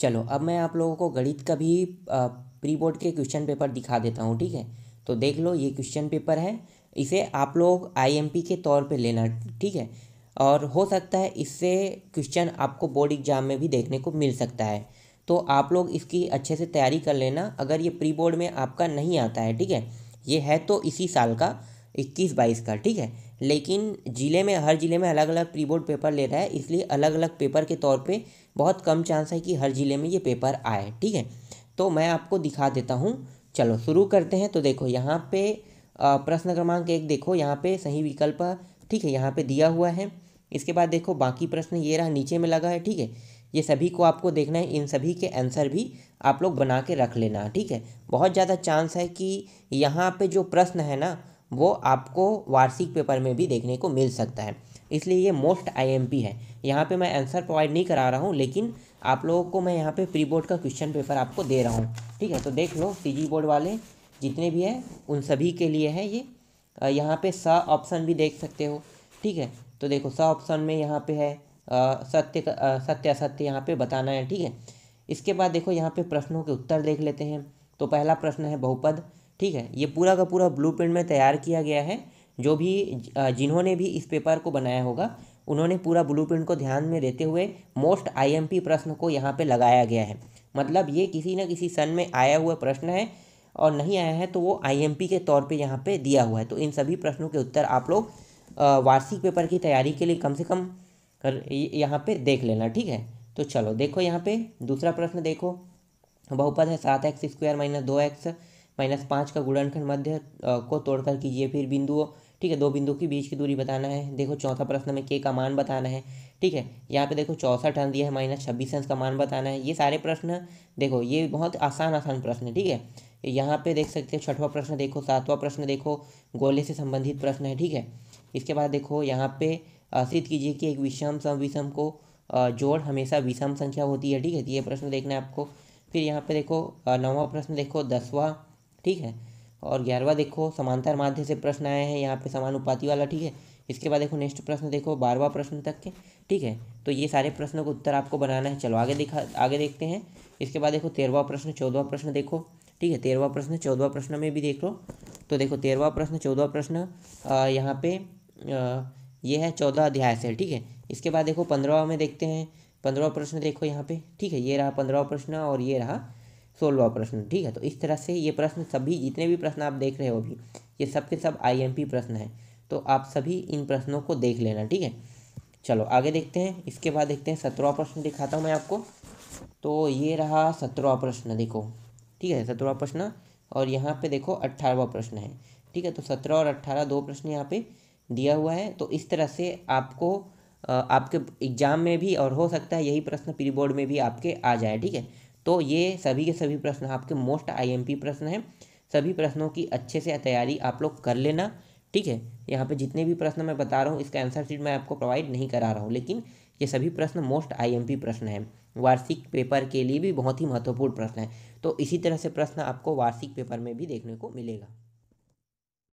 चलो हम्म। अब मैं आप लोगों को गणित का भी प्री बोर्ड के क्वेश्चन पेपर दिखा देता हूँ ठीक है तो देख लो ये क्वेश्चन पेपर है इसे आप लोग आईएमपी के तौर पे लेना ठीक है और हो सकता है इससे क्वेश्चन आपको बोर्ड एग्जाम में भी देखने को मिल सकता है तो आप लोग इसकी अच्छे से तैयारी कर लेना अगर ये प्री बोर्ड में आपका नहीं आता है ठीक है ये है तो इसी साल का इक्कीस बाईस का ठीक है लेकिन ज़िले में हर ज़िले में अलग अलग प्री बोर्ड पेपर ले रहा है इसलिए अलग अलग पेपर के तौर पे बहुत कम चांस है कि हर ज़िले में ये पेपर आए ठीक है तो मैं आपको दिखा देता हूँ चलो शुरू करते हैं तो देखो यहाँ पे प्रश्न क्रमांक एक देखो यहाँ पे सही विकल्प ठीक है यहाँ पे दिया हुआ है इसके बाद देखो बाकी प्रश्न ये रहा नीचे में लगा है ठीक है ये सभी को आपको देखना है इन सभी के आंसर भी आप लोग बना के रख लेना ठीक है बहुत ज़्यादा चांस है कि यहाँ पे जो प्रश्न है ना वो आपको वार्षिक पेपर में भी देखने को मिल सकता है इसलिए ये मोस्ट आईएमपी है यहाँ पे मैं आंसर प्रोवाइड नहीं करा रहा हूँ लेकिन आप लोगों को मैं यहाँ पे प्री बोर्ड का क्वेश्चन पेपर आपको दे रहा हूँ ठीक है तो देख लो टी बोर्ड वाले जितने भी हैं उन सभी के लिए है ये यहाँ पे स ऑप्शन भी देख सकते हो ठीक है तो देखो स ऑप्शन में यहाँ पे है आ, सत्य आ, सत्य असत्य यहाँ पे बताना है ठीक है इसके बाद देखो यहाँ पे प्रश्नों के उत्तर देख लेते हैं तो पहला प्रश्न है बहुपद ठीक है ये पूरा का पूरा ब्लू में तैयार किया गया है जो भी जिन्होंने भी इस पेपर को बनाया होगा उन्होंने पूरा ब्लू को ध्यान में देते हुए मोस्ट आईएमपी प्रश्न को यहाँ पे लगाया गया है मतलब ये किसी न किसी सन में आया हुआ प्रश्न है और नहीं आया है तो वो आईएमपी के तौर पे यहाँ पे दिया हुआ है तो इन सभी प्रश्नों के उत्तर आप लोग वार्षिक पेपर की तैयारी के लिए कम से कम यहाँ पर देख लेना ठीक है तो चलो देखो यहाँ पे दूसरा प्रश्न देखो बहुपद है सात एक्स स्क्वायर माइनस दो एक्स माइनस पाँच का गुणनखंड मध्य को तोड़कर कीजिए फिर बिंदुओं ठीक है दो बिंदु के बीच की दूरी बताना है देखो चौथा प्रश्न में के का मान बताना है ठीक है यहाँ पे देखो चौसठ अंश दिया है माइनस छब्बीस अंश का मान बताना है ये सारे प्रश्न देखो ये बहुत आसान आसान प्रश्न है ठीक है यहाँ पे देख सकते हो छठवां प्रश्न देखो सातवां प्रश्न देखो गोले से संबंधित प्रश्न है ठीक है इसके बाद देखो यहाँ पे सिद्ध कीजिए कि एक विषम सम विषम को जोड़ हमेशा विषम संख्या होती है ठीक है तो ये प्रश्न देखना है आपको फिर यहाँ पे देखो नौवा प्रश्न देखो दसवां ठीक है और ग्यारहवा देखो समांतर माध्य से प्रश्न आए हैं यहाँ पे समानुपाती वाला ठीक है इसके बाद देखो नेक्स्ट प्रश्न देखो बारहवा प्रश्न तक के ठीक है तो ये सारे प्रश्नों का उत्तर आपको बनाना है चलो आगे देखा आगे देखते हैं इसके बाद देखो तेरहवा प्रश्न चौदहवा प्रश्न देखो ठीक है तेरहवा प्रश्न चौदहवा प्रश्न में भी देख लो तो देखो तेरहवा प्रश्न चौदहवा प्रश्न यहाँ पे ये है चौदह अध्याय से ठीक है इसके बाद देखो पंद्रहवा में देखते हैं पंद्रहवा प्रश्न देखो यहाँ पे ठीक है ये रहा पंद्रहवा प्रश्न और ये रहा सोलवा प्रश्न ठीक है तो इस तरह से ये प्रश्न सभी जितने भी प्रश्न आप देख रहे हो अभी ये सब के सब आईएमपी प्रश्न है तो आप सभी इन प्रश्नों को देख लेना ठीक है चलो आगे देखते हैं इसके बाद देखते हैं सत्रवा प्रश्न दिखाता हूँ मैं आपको तो ये रहा सत्रवा प्रश्न देखो ठीक है सत्रहवा प्रश्न और यहाँ पे देखो अट्ठारहवा प्रश्न है ठीक है तो सत्रह और अट्ठारह दो प्रश्न यहाँ पे दिया हुआ है तो इस तरह से आपको आपके एग्ज़ाम में भी और हो सकता है यही प्रश्न प्री बोर्ड में भी आपके आ जाए ठीक है तो ये सभी के सभी प्रश्न आपके मोस्ट आईएमपी प्रश्न हैं सभी प्रश्नों की अच्छे से तैयारी आप लोग कर लेना ठीक है यहाँ पे जितने भी प्रश्न मैं बता रहा हूँ इसका आंसर सीट मैं आपको प्रोवाइड नहीं करा रहा हूँ लेकिन ये सभी प्रश्न मोस्ट आईएमपी प्रश्न हैं वार्षिक पेपर के लिए भी बहुत ही महत्वपूर्ण प्रश्न है तो इसी तरह से प्रश्न आपको वार्षिक पेपर में भी देखने को मिलेगा